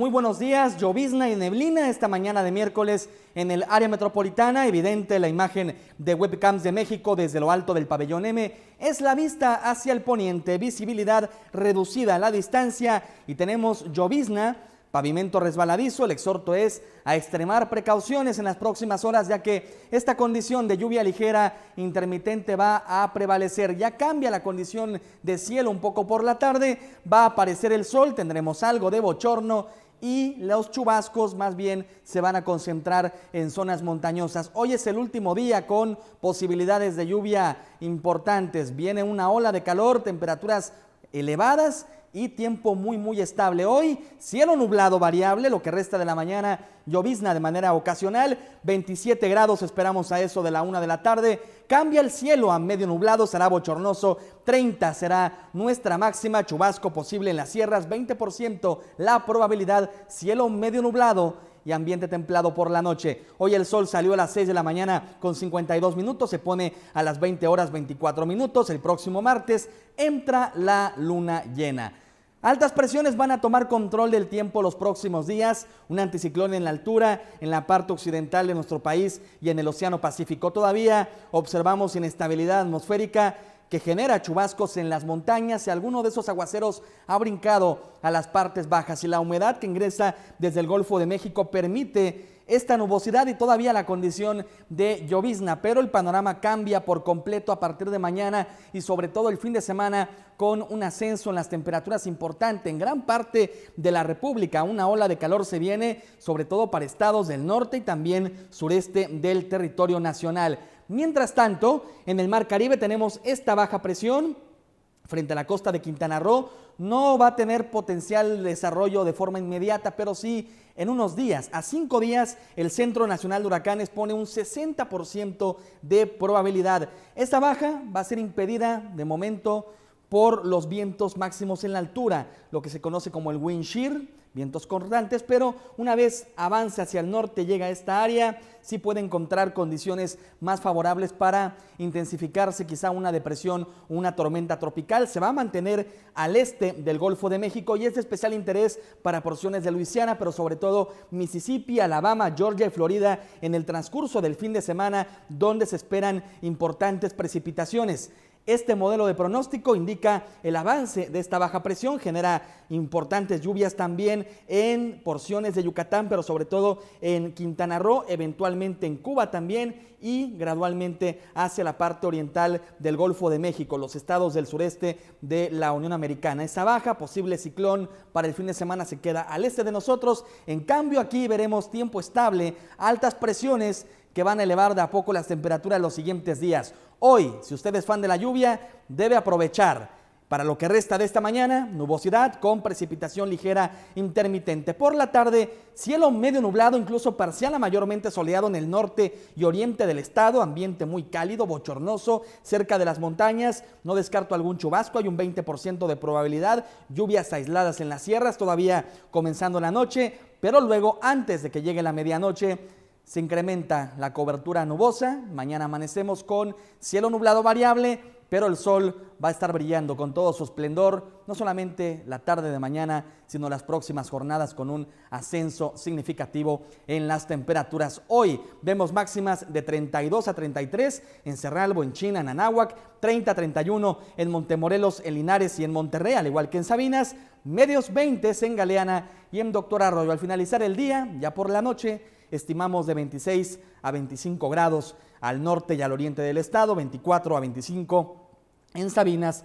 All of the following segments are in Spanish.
muy buenos días. Llovizna y neblina esta mañana de miércoles en el área metropolitana. Evidente la imagen de webcams de México desde lo alto del pabellón M. Es la vista hacia el poniente, visibilidad reducida a la distancia y tenemos llovizna pavimento resbaladizo. El exhorto es a extremar precauciones en las próximas horas, ya que esta condición de lluvia ligera intermitente va a prevalecer. Ya cambia la condición de cielo un poco por la tarde, va a aparecer el sol, tendremos algo de bochorno y los chubascos más bien se van a concentrar en zonas montañosas. Hoy es el último día con posibilidades de lluvia importantes. Viene una ola de calor, temperaturas elevadas y tiempo muy muy estable. Hoy cielo nublado variable, lo que resta de la mañana llovizna de manera ocasional, 27 grados esperamos a eso de la una de la tarde, cambia el cielo a medio nublado, será bochornoso, 30 será nuestra máxima, chubasco posible en las sierras, 20% la probabilidad, cielo medio nublado y ambiente templado por la noche. Hoy el sol salió a las 6 de la mañana con 52 minutos, se pone a las 20 horas 24 minutos. El próximo martes entra la luna llena. Altas presiones van a tomar control del tiempo los próximos días, un anticiclón en la altura, en la parte occidental de nuestro país y en el Océano Pacífico. Todavía observamos inestabilidad atmosférica que genera chubascos en las montañas y alguno de esos aguaceros ha brincado a las partes bajas y la humedad que ingresa desde el Golfo de México permite esta nubosidad y todavía la condición de llovizna, pero el panorama cambia por completo a partir de mañana y sobre todo el fin de semana con un ascenso en las temperaturas importante en gran parte de la República. Una ola de calor se viene sobre todo para estados del norte y también sureste del territorio nacional. Mientras tanto, en el Mar Caribe tenemos esta baja presión frente a la costa de Quintana Roo. No va a tener potencial desarrollo de forma inmediata, pero sí en unos días. A cinco días, el Centro Nacional de Huracanes pone un 60% de probabilidad. Esta baja va a ser impedida de momento por los vientos máximos en la altura, lo que se conoce como el wind shear vientos constantes, pero una vez avance hacia el norte, llega a esta área, sí puede encontrar condiciones más favorables para intensificarse quizá una depresión una tormenta tropical. Se va a mantener al este del Golfo de México y es de especial interés para porciones de Luisiana, pero sobre todo Mississippi, Alabama, Georgia y Florida en el transcurso del fin de semana, donde se esperan importantes precipitaciones. Este modelo de pronóstico indica el avance de esta baja presión, genera importantes lluvias también en porciones de Yucatán, pero sobre todo en Quintana Roo, eventualmente en Cuba también y gradualmente hacia la parte oriental del Golfo de México, los estados del sureste de la Unión Americana. Esa baja, posible ciclón para el fin de semana se queda al este de nosotros. En cambio, aquí veremos tiempo estable, altas presiones que van a elevar de a poco las temperaturas los siguientes días. Hoy, si usted es fan de la lluvia, debe aprovechar. Para lo que resta de esta mañana, nubosidad con precipitación ligera intermitente. Por la tarde, cielo medio nublado, incluso parcial a mayormente soleado en el norte y oriente del estado, ambiente muy cálido, bochornoso, cerca de las montañas. No descarto algún chubasco, hay un 20% de probabilidad, lluvias aisladas en las sierras, todavía comenzando la noche, pero luego antes de que llegue la medianoche se incrementa la cobertura nubosa, mañana amanecemos con cielo nublado variable, pero el sol va a estar brillando con todo su esplendor, no solamente la tarde de mañana, sino las próximas jornadas con un ascenso significativo en las temperaturas. Hoy vemos máximas de 32 a 33 en Cerralbo, en China, en Anahuac, 30 a 31 en Montemorelos, en Linares y en Monterrey, al igual que en Sabinas, medios 20 en Galeana y en Doctor Arroyo. Al finalizar el día, ya por la noche, estimamos de 26 a 25 grados al norte y al oriente del estado, 24 a 25 en Sabinas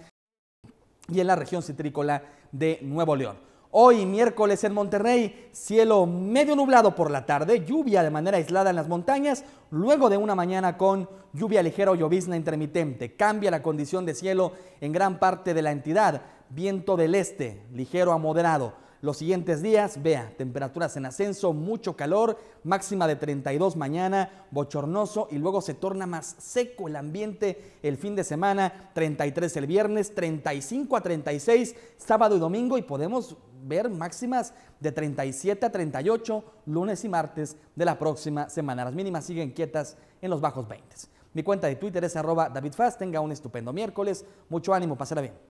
y en la región citrícola de Nuevo León. Hoy miércoles en Monterrey, cielo medio nublado por la tarde, lluvia de manera aislada en las montañas, luego de una mañana con lluvia ligera o llovizna intermitente. Cambia la condición de cielo en gran parte de la entidad, viento del este, ligero a moderado los siguientes días, vea, temperaturas en ascenso, mucho calor, máxima de 32 mañana, bochornoso y luego se torna más seco el ambiente el fin de semana, 33 el viernes, 35 a 36 sábado y domingo y podemos ver máximas de 37 a 38 lunes y martes de la próxima semana. Las mínimas siguen quietas en los bajos 20. Mi cuenta de Twitter es arroba Tenga un estupendo miércoles. Mucho ánimo, pasará bien.